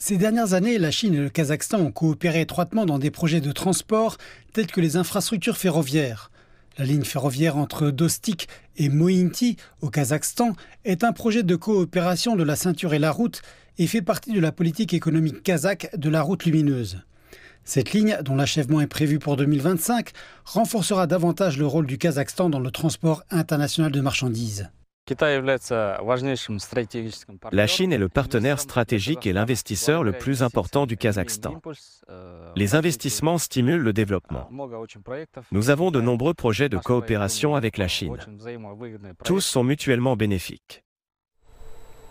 Ces dernières années, la Chine et le Kazakhstan ont coopéré étroitement dans des projets de transport tels que les infrastructures ferroviaires. La ligne ferroviaire entre Dostik et Mointi au Kazakhstan est un projet de coopération de la ceinture et la route et fait partie de la politique économique kazakh de la route lumineuse. Cette ligne, dont l'achèvement est prévu pour 2025, renforcera davantage le rôle du Kazakhstan dans le transport international de marchandises. La Chine est le partenaire stratégique et l'investisseur le plus important du Kazakhstan. Les investissements stimulent le développement. Nous avons de nombreux projets de coopération avec la Chine. Tous sont mutuellement bénéfiques.